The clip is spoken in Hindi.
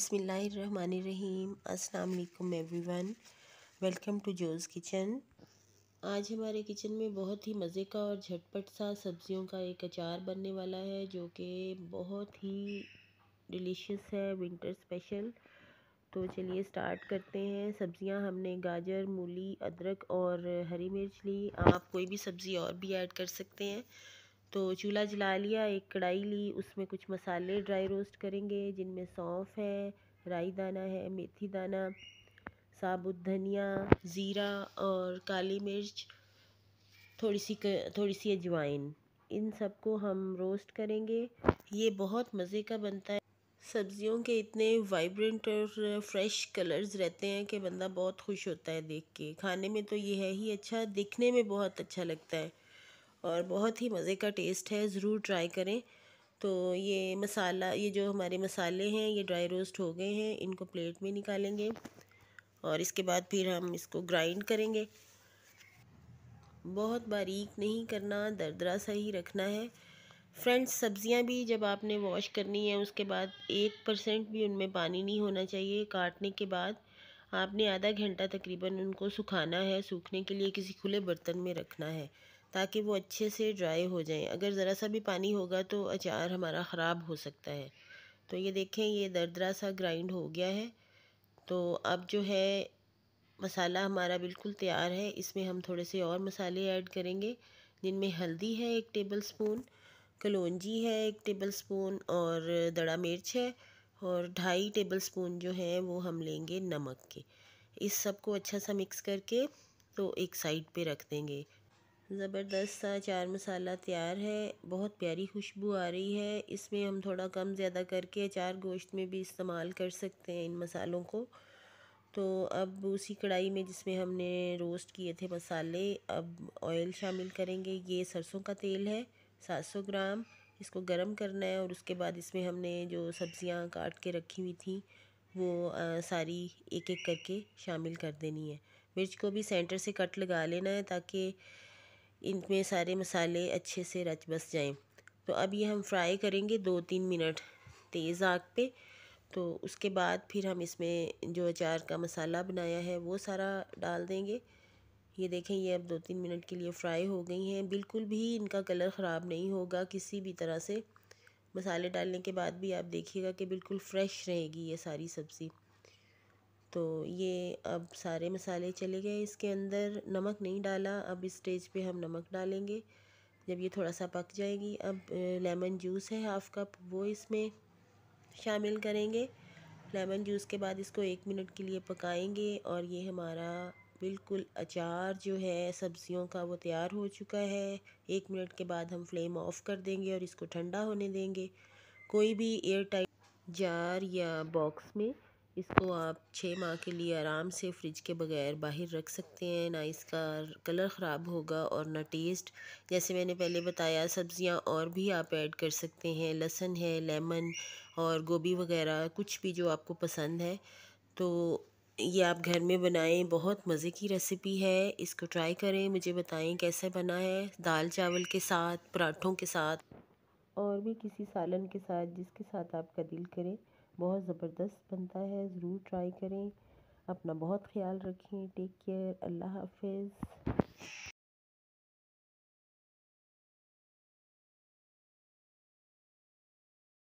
अलकुम अल्लाम वन वेलकम टू जोज़ किचन आज हमारे किचन में बहुत ही मज़े का और झटपट सा सब्ज़ियों का एक अचार बनने वाला है जो कि बहुत ही डिलीशियस है विंटर स्पेशल तो चलिए स्टार्ट करते हैं सब्ज़ियां हमने गाजर मूली अदरक और हरी मिर्च ली आप कोई भी सब्ज़ी और भी ऐड कर सकते हैं तो चूल्हा जला लिया एक कढ़ाई ली उसमें कुछ मसाले ड्राई रोस्ट करेंगे जिनमें सौंफ है राई दाना है मेथी दाना साबुत धनिया ज़ीरा और काली मिर्च थोड़ी सी थोड़ी सी अजवाइन इन सबको हम रोस्ट करेंगे ये बहुत मज़े का बनता है सब्जियों के इतने वाइब्रेंट और फ्रेश कलर्स रहते हैं कि बंदा बहुत खुश होता है देख के खाने में तो ये है ही अच्छा दिखने में बहुत अच्छा लगता है और बहुत ही मज़े का टेस्ट है ज़रूर ट्राई करें तो ये मसाला ये जो हमारे मसाले हैं ये ड्राई रोस्ट हो गए हैं इनको प्लेट में निकालेंगे और इसके बाद फिर हम इसको ग्राइंड करेंगे बहुत बारीक नहीं करना दरदरा सा ही रखना है फ्रेंड्स सब्ज़ियां भी जब आपने वॉश करनी है उसके बाद एक परसेंट भी उनमें पानी नहीं होना चाहिए काटने के बाद आपने आधा घंटा तकरीबन उनको सुखाना है सूखने के लिए किसी खुले बर्तन में रखना है ताकि वो अच्छे से ड्राई हो जाएं अगर ज़रा सा भी पानी होगा तो अचार हमारा ख़राब हो सकता है तो ये देखें ये दरदरा सा ग्राइंड हो गया है तो अब जो है मसाला हमारा बिल्कुल तैयार है इसमें हम थोड़े से और मसाले ऐड करेंगे जिनमें हल्दी है एक टेबल स्पून कलौजी है एक टेबल स्पून और दड़ा मिर्च है और ढाई टेबल स्पून जो है वो हम लेंगे नमक के इस सब को अच्छा सा मिक्स करके तो एक साइड पे रख देंगे ज़बरदस्त सा चार मसाला तैयार है बहुत प्यारी खुशबू आ रही है इसमें हम थोड़ा कम ज़्यादा करके अचार गोश्त में भी इस्तेमाल कर सकते हैं इन मसालों को तो अब उसी कढ़ाई में जिसमें हमने रोस्ट किए थे मसाले अब ऑयल शामिल करेंगे ये सरसों का तेल है 700 ग्राम इसको गर्म करना है और उसके बाद इसमें हमने जो सब्ज़ियाँ काट के रखी हुई थी वो आ, सारी एक एक करके शामिल कर देनी है मिर्च को भी सेंटर से कट लगा लेना है ताकि इनमें सारे मसाले अच्छे से रच बस जाएं तो अब ये हम फ्राई करेंगे दो तीन मिनट तेज़ आग पे तो उसके बाद फिर हम इसमें जो अचार का मसाला बनाया है वो सारा डाल देंगे ये देखें ये अब दो तीन मिनट के लिए फ्राई हो गई हैं बिल्कुल भी इनका कलर ख़राब नहीं होगा किसी भी तरह से मसाले डालने के बाद भी आप देखिएगा कि बिल्कुल फ्रेश रहेगी ये सारी सब्ज़ी तो ये अब सारे मसाले चले गए इसके अंदर नमक नहीं डाला अब इस स्टेज पे हम नमक डालेंगे जब ये थोड़ा सा पक जाएगी अब लेमन जूस है हाफ़ कप वो इसमें शामिल करेंगे लेमन जूस के बाद इसको एक मिनट के लिए पकाएंगे और ये हमारा बिल्कुल अचार जो है सब्जियों का वो तैयार हो चुका है एक मिनट के बाद हम फ्लेम ऑफ़ कर देंगे और इसको ठंडा होने देंगे कोई भी एयर टाइट जार या बॉक्स में इसको आप छः माह के लिए आराम से फ्रिज के बगैर बाहर रख सकते हैं ना इसका कलर ख़राब होगा और ना टेस्ट जैसे मैंने पहले बताया सब्ज़ियां और भी आप ऐड कर सकते हैं लहसन है लेमन और गोभी वगैरह कुछ भी जो आपको पसंद है तो ये आप घर में बनाएं बहुत मज़े की रेसिपी है इसको ट्राई करें मुझे बताएं कैसे बना है दाल चावल के साथ पराठों के साथ और भी किसी सालन के साथ जिसके साथ आपका दिल करें बहुत ज़बरदस्त बनता है ज़रूर ट्राई करें अपना बहुत ख्याल रखें टेक केयर अल्लाह हाफिज़